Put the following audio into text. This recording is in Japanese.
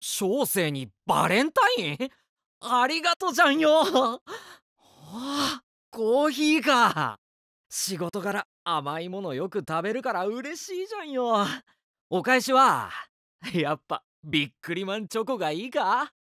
小生にバレンタインありがとうじゃんよはあコーヒーか仕事柄甘いものよく食べるから嬉しいじゃんよお返しはやっぱビックリマンチョコがいいか